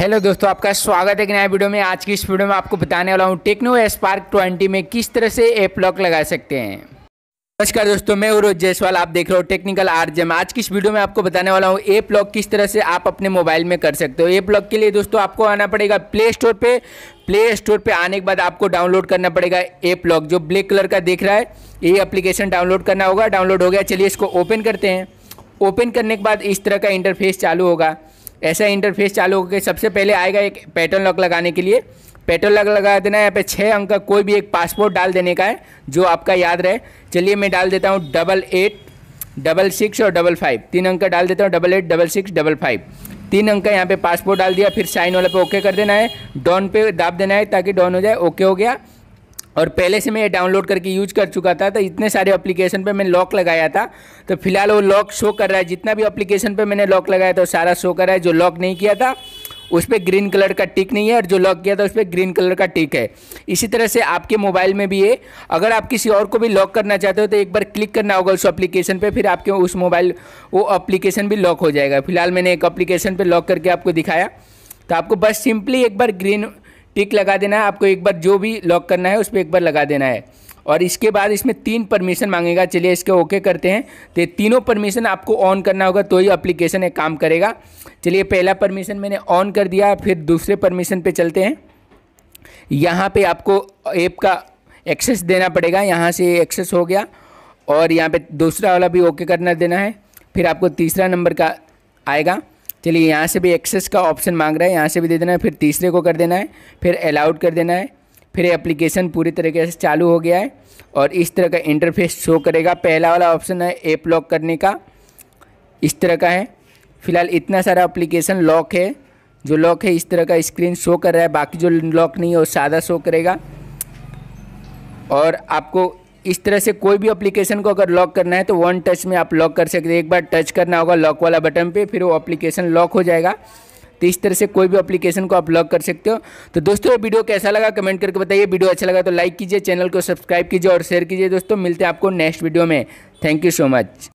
hello दोस्तों आपका स्वागत है एक नया वीडियो में आज की इस वीडियो में आपको बताने वाला हूँ टेक्नो स्पार्क 20 में किस तरह से एप लॉक लगा सकते हैं नमस्कार दोस्तों मैं उरोज जयसवाल आप देख रहे हो टेक्निकल आरजेम आज की इस वीडियो में आपको बताने वाला हूँ एप लॉक किस तरह से आप अपने मोबाइल में कर सकते हो एप लॉक के लिए दोस्तों आपको आना पड़ेगा प्ले स्टोर पर प्ले स्टोर पर आने के बाद आपको डाउनलोड करना पड़ेगा एप लॉक जो ब्लैक कलर का देख रहा है यही अप्लीकेशन डाउनलोड करना होगा डाउनलोड हो गया चलिए इसको ओपन करते हैं ओपन करने के बाद इस तरह का इंटरफेस चालू होगा ऐसा इंटरफेस चालू होकर सबसे पहले आएगा एक पैटर्न लॉक लगाने के लिए पेट्रोल लग लगा देना है यहाँ पे छः अंक का कोई भी एक पासपोर्ट डाल देने का है जो आपका याद रहे चलिए मैं डाल देता हूँ डबल एट डबल सिक्स और डबल फाइव तीन अंक का डाल देता हूँ double eight double six double five तीन अंक का यहाँ पे पासपोर्ट डाल दिया फिर साइन वाला पे ओके कर देना है डॉन पे दाब देना है ताकि डॉन हो जाए ओके हो गया और पहले से मैं ये डाउनलोड करके यूज कर चुका था तो इतने सारे एप्लीकेशन पे मैंने लॉक लगाया था तो फिलहाल वो लॉक शो कर रहा है जितना भी एप्लीकेशन पे मैंने लॉक लगाया था वो सारा शो कर रहा है जो लॉक नहीं किया था उस पर ग्रीन कलर का टिक नहीं है और जो लॉक किया था उस पर ग्रीन कलर का टिक है इसी तरह से आपके मोबाइल में भी है अगर आप किसी और को भी लॉक करना चाहते हो तो एक बार क्लिक करना होगा उस एप्लीकेशन पे फिर आपके उस मोबाइल वो एप्लीकेशन भी लॉक हो जाएगा फिलहाल मैंने एक एप्लीकेशन पर लॉक करके आपको दिखाया तो आपको बस सिंपली एक बार ग्रीन टिक लगा देना है आपको एक बार जो भी लॉक करना है उस पर एक बार लगा देना है और इसके बाद इसमें तीन परमिशन मांगेगा चलिए इसके ओके करते हैं तो तीनों परमिशन आपको ऑन करना होगा तो ही अप्लीकेशन एक काम करेगा चलिए पहला परमिशन मैंने ऑन कर दिया फिर दूसरे परमिशन पे चलते हैं यहाँ पे आपको ऐप का एक्सेस देना पड़ेगा यहाँ से एक्सेस हो गया और यहाँ पे दूसरा वाला भी ओके करना देना है फिर आपको तीसरा नंबर का आएगा चलिए यहाँ से भी एक्सेस का ऑप्शन मांग रहा है यहाँ से भी दे देना है फिर तीसरे को कर देना है फिर अलाउड कर देना है फिर एप्लीकेशन पूरी तरीके से चालू हो गया है और इस तरह का इंटरफेस शो करेगा पहला वाला ऑप्शन है ऐप लॉक करने का इस तरह का है फिलहाल इतना सारा एप्लीकेशन लॉक है जो लॉक है इस तरह का स्क्रीन शो कर रहा है बाकी जो लॉक नहीं है वो सादा शो करेगा और आपको इस तरह से कोई भी एप्लीकेशन को अगर लॉक करना है तो वन टच में आप लॉक कर सकते हैं एक बार टच करना होगा लॉक वाला बटन पे फिर वो एप्लीकेशन लॉक हो जाएगा तो इस तरह से कोई भी एप्लीकेशन को आप लॉक कर सकते हो तो दोस्तों ये वीडियो कैसा लगा कमेंट करके बताइए वीडियो अच्छा लगा तो लाइक कीजिए चैनल को सब्सक्राइब कीजिए और शेयर कीजिए दोस्तों मिलते हैं आपको नेक्स्ट वीडियो में थैंक यू सो मच